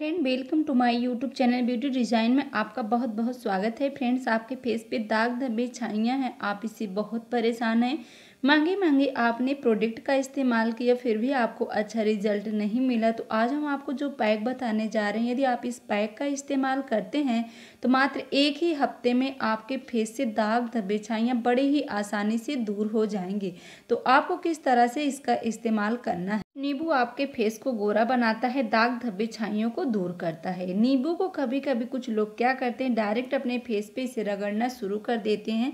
friend welcome to my YouTube channel beauty design में आपका बहुत बहुत स्वागत है फ्रेंड्स आपके फेस पे दाग धब्बे छाइयाँ हैं आप इससे बहुत परेशान हैं मांगे मांगे आपने प्रोडक्ट का इस्तेमाल किया फिर भी आपको अच्छा रिजल्ट नहीं मिला तो आज हम आपको जो पैक बताने जा रहे हैं यदि आप इस पैक का इस्तेमाल करते हैं तो मात्र एक ही हफ्ते में आपके फेस से दाग धब्बे छाइयाँ बड़े ही आसानी से दूर हो जाएंगे तो आपको किस तरह से इसका इस्तेमाल करना है नींबू आपके फेस को गोरा बनाता है दाग धब्बे छाइयों को दूर करता है नींबू को कभी कभी कुछ लोग क्या करते हैं डायरेक्ट अपने फेस पे इसे रगड़ना शुरू कर देते हैं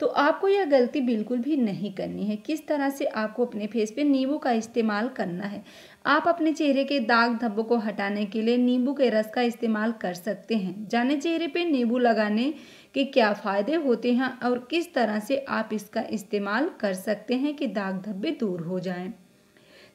तो आपको यह गलती बिल्कुल भी नहीं करनी है किस तरह से आपको अपने फेस पे नींबू का इस्तेमाल करना है आप अपने चेहरे के दाग धब्बों को हटाने के लिए नींबू के रस का इस्तेमाल कर सकते हैं जाने चेहरे पे नींबू लगाने के क्या फ़ायदे होते हैं और किस तरह से आप इसका इस्तेमाल कर सकते हैं कि दाग धब्बे दूर हो जाएं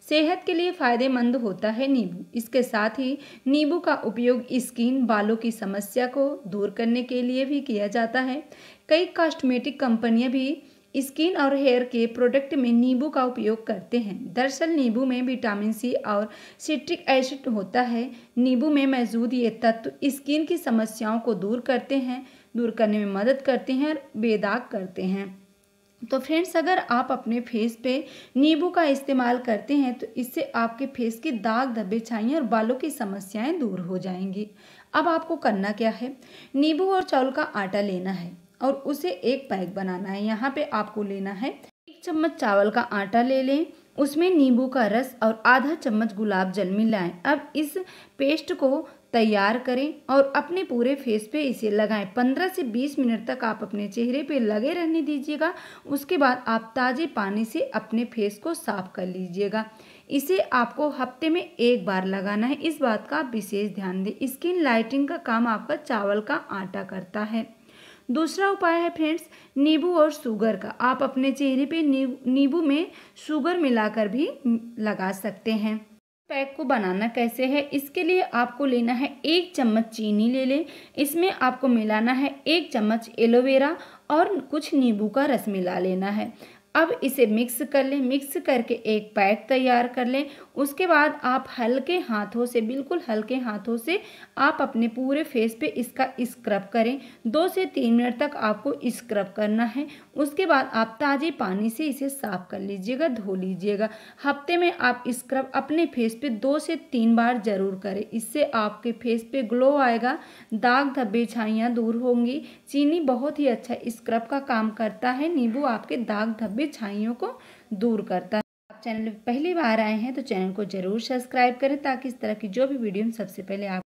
सेहत के लिए फ़ायदेमंद होता है नींबू इसके साथ ही नींबू का उपयोग स्किन बालों की समस्या को दूर करने के लिए भी किया जाता है कई कॉस्मेटिक कंपनियां भी स्किन और हेयर के प्रोडक्ट में नींबू का उपयोग करते हैं दरअसल नींबू में विटामिन सी और सिट्रिक एसिड होता है नींबू में मौजूद ये तत्व स्किन की समस्याओं को दूर करते हैं दूर करने में मदद करते हैं और बेदाग करते हैं तो फ्रेंड्स अगर आप अपने फेस पे नींबू का इस्तेमाल करते हैं तो इससे आपके फेस के दाग धब्बे छाइयाँ और बालों की समस्याएं दूर हो जाएंगी अब आपको करना क्या है नींबू और चावल का आटा लेना है और उसे एक पैक बनाना है यहाँ पे आपको लेना है एक चम्मच चावल का आटा ले लें उसमें नींबू का रस और आधा चम्मच गुलाब जल मिलाएं अब इस पेस्ट को तैयार करें और अपने पूरे फेस पे इसे लगाएं 15 से 20 मिनट तक आप अपने चेहरे पे लगे रहने दीजिएगा उसके बाद आप ताज़े पानी से अपने फेस को साफ कर लीजिएगा इसे आपको हफ्ते में एक बार लगाना है इस बात का विशेष ध्यान दें स्किन लाइटिंग का काम आपका चावल का आटा करता है दूसरा उपाय है फ्रेंड्स नींबू और शुगर का आप अपने चेहरे पे नींबू में शुगर मिलाकर भी लगा सकते हैं पैक को बनाना कैसे है इसके लिए आपको लेना है एक चम्मच चीनी ले लें इसमें आपको मिलाना है एक चम्मच एलोवेरा और कुछ नींबू का रस मिला लेना है अब इसे मिक्स कर लें मिक्स करके एक पैक तैयार कर लें उसके बाद आप हल्के हाथों से बिल्कुल हल्के हाथों से आप अपने पूरे फेस पे इसका स्क्रब करें दो से तीन मिनट तक आपको स्क्रब करना है उसके बाद आप ताज़े पानी से इसे साफ कर लीजिएगा धो लीजिएगा हफ्ते में आप स्क्रब अपने फेस पे दो से तीन बार ज़रूर करें इससे आपके फेस पे ग्लो आएगा दाग धब्बे छाइयाँ दूर होंगी चीनी बहुत ही अच्छा स्क्रब का काम करता है नींबू आपके दाग धब्बे भी छाइयों को दूर करता है आप चैनल पहली बार आए हैं तो चैनल को जरूर सब्सक्राइब करें ताकि इस तरह की जो भी वीडियो हम सबसे पहले आप